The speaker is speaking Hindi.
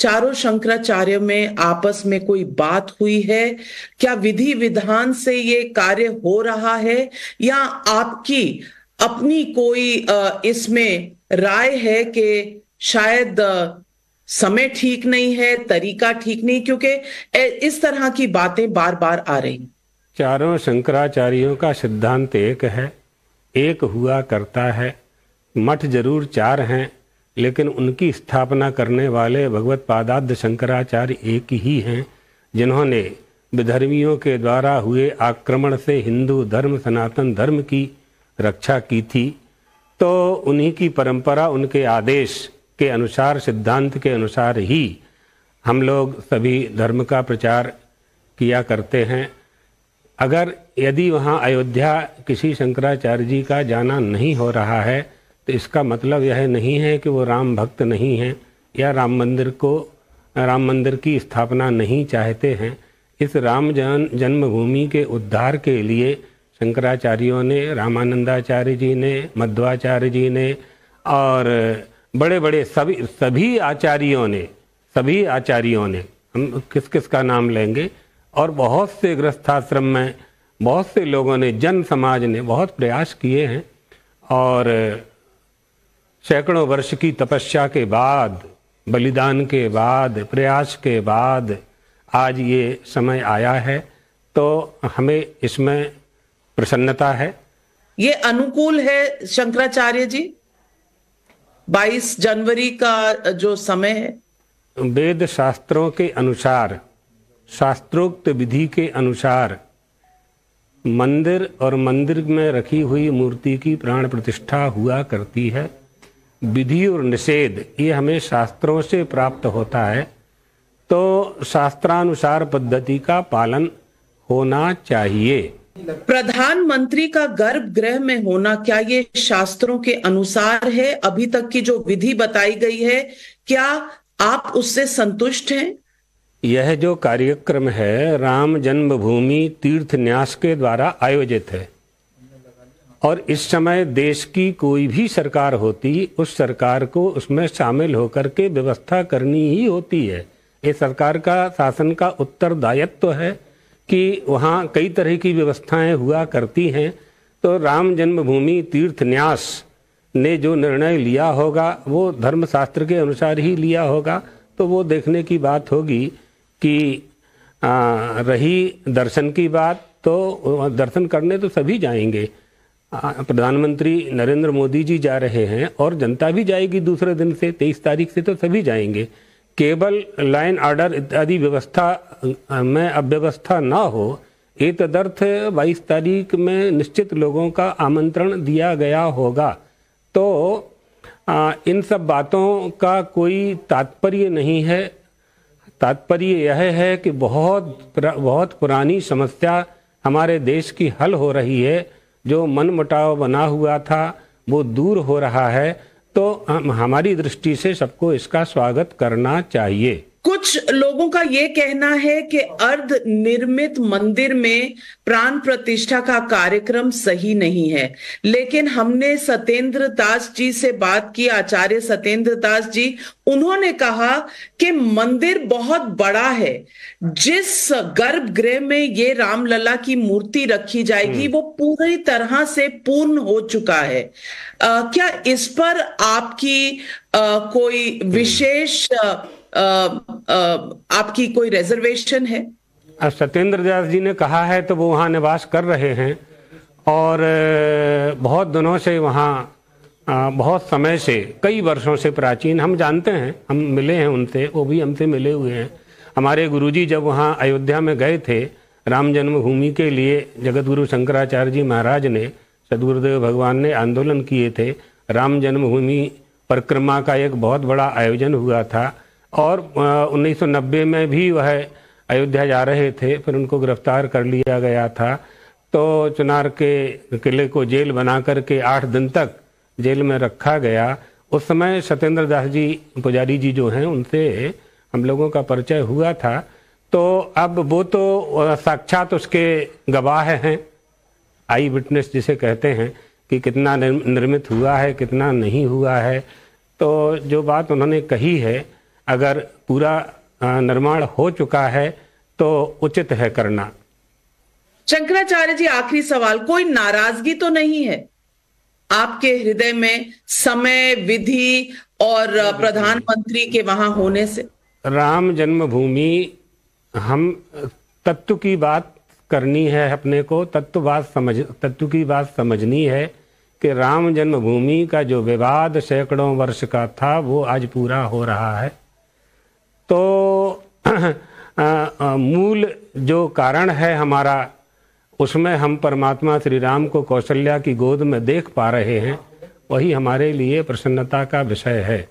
चारों शंकराचार्य में आपस में कोई बात हुई है क्या विधि विधान से ये कार्य हो रहा है या आपकी अपनी कोई इसमें राय है कि शायद समय ठीक नहीं है तरीका ठीक नहीं क्योंकि इस तरह की बातें बार बार आ रही चारों शंकराचार्यों का सिद्धांत एक है एक हुआ करता है मठ जरूर चार हैं लेकिन उनकी स्थापना करने वाले भगवत पादाध्य शंकराचार्य एक ही हैं जिन्होंने विधर्मियों के द्वारा हुए आक्रमण से हिंदू धर्म सनातन धर्म की रक्षा की थी तो उन्हीं की परंपरा उनके आदेश के अनुसार सिद्धांत के अनुसार ही हम लोग सभी धर्म का प्रचार किया करते हैं अगर यदि वहाँ अयोध्या किसी शंकराचार्य जी का जाना नहीं हो रहा है तो इसका मतलब यह नहीं है कि वो राम भक्त नहीं हैं या राम मंदिर को राम मंदिर की स्थापना नहीं चाहते हैं इस राम जन जन्मभूमि के उद्धार के लिए शंकराचार्यों ने रामानंदाचार्य जी ने मध्वाचार्य जी ने और बड़े बड़े सभी सभी आचार्यों ने सभी आचार्यों ने हम किस किस का नाम लेंगे और बहुत से ग्रस्थाश्रम में बहुत से लोगों ने जन समाज ने बहुत प्रयास किए हैं और सैकड़ों वर्ष की तपस्या के बाद बलिदान के बाद प्रयास के बाद आज ये समय आया है तो हमें इसमें प्रसन्नता है ये अनुकूल है शंकराचार्य जी 22 जनवरी का जो समय है वेद शास्त्रों के अनुसार शास्त्रोक्त विधि के अनुसार मंदिर और मंदिर में रखी हुई मूर्ति की प्राण प्रतिष्ठा हुआ करती है विधि और निषेध ये हमें शास्त्रों से प्राप्त होता है तो शास्त्रानुसार पद्धति का पालन होना चाहिए प्रधानमंत्री का गर्भगृह में होना क्या ये शास्त्रों के अनुसार है अभी तक की जो विधि बताई गई है क्या आप उससे संतुष्ट हैं यह जो कार्यक्रम है राम जन्मभूमि तीर्थ न्यास के द्वारा आयोजित है और इस समय देश की कोई भी सरकार होती उस सरकार को उसमें शामिल होकर के व्यवस्था करनी ही होती है ये सरकार का शासन का उत्तरदायित्व तो है कि वहाँ कई तरह की व्यवस्थाएं हुआ करती हैं तो राम जन्मभूमि तीर्थ न्यास ने जो निर्णय लिया होगा वो धर्मशास्त्र के अनुसार ही लिया होगा तो वो देखने की बात होगी कि आ, रही दर्शन की बात तो दर्शन करने तो सभी जाएंगे प्रधानमंत्री नरेंद्र मोदी जी जा रहे हैं और जनता भी जाएगी दूसरे दिन से तेईस तारीख से तो सभी जाएंगे केबल लाइन आर्डर इत्यादि व्यवस्था में अव्यवस्था ना हो ये तदर्थ बाईस तारीख में निश्चित लोगों का आमंत्रण दिया गया होगा तो आ, इन सब बातों का कोई तात्पर्य नहीं है तात्पर्य यह है कि बहुत बहुत पुरानी समस्या हमारे देश की हल हो रही है जो मन मुटाव बना हुआ था वो दूर हो रहा है तो हम हमारी दृष्टि से सबको इसका स्वागत करना चाहिए कुछ लोगों का ये कहना है कि अर्ध निर्मित मंदिर में प्राण प्रतिष्ठा का कार्यक्रम सही नहीं है लेकिन हमने सत्येंद्र दास जी से बात की आचार्य सत्येंद्र दास जी उन्होंने कहा कि मंदिर बहुत बड़ा है जिस गर्भगृह में ये रामलला की मूर्ति रखी जाएगी हम्म। वो पूरी तरह से पूर्ण हो चुका है आ, क्या इस पर आपकी आ, कोई हम्म। विशेष आ, आपकी कोई रिजर्वेशन है सत्येंद्र दास जी ने कहा है तो वो वहाँ निवास कर रहे हैं और बहुत दिनों से वहाँ बहुत समय से कई वर्षों से प्राचीन हम जानते हैं हम मिले हैं उनसे वो भी हमसे मिले हुए हैं हमारे गुरुजी जब वहाँ अयोध्या में गए थे राम जन्मभूमि के लिए जगत गुरु शंकराचार्य जी महाराज ने सदगुरुदेव भगवान ने आंदोलन किए थे राम जन्मभूमि परिक्रमा का एक बहुत बड़ा आयोजन हुआ था और 1990 में भी वह अयोध्या जा रहे थे फिर उनको गिरफ्तार कर लिया गया था तो चुनार के किले को जेल बना करके आठ दिन तक जेल में रखा गया उस समय सत्येंद्र दास जी पुजारी जी जो हैं उनसे हम लोगों का परिचय हुआ था तो अब वो तो साक्षात उसके गवाह हैं आई विटनेस जिसे कहते हैं कि कितना निर्मित हुआ है कितना नहीं हुआ है तो जो बात उन्होंने कही है अगर पूरा निर्माण हो चुका है तो उचित है करना शंकराचार्य जी आखिरी सवाल कोई नाराजगी तो नहीं है आपके हृदय में समय विधि और प्रधानमंत्री के वहां होने से राम जन्मभूमि हम तत्व की बात करनी है अपने को तत्व बात समझ तत्व की बात समझनी है कि राम जन्मभूमि का जो विवाद सैकड़ों वर्ष का था वो आज पूरा हो रहा है तो मूल जो कारण है हमारा उसमें हम परमात्मा श्री राम को कौशल्या की गोद में देख पा रहे हैं वही हमारे लिए प्रसन्नता का विषय है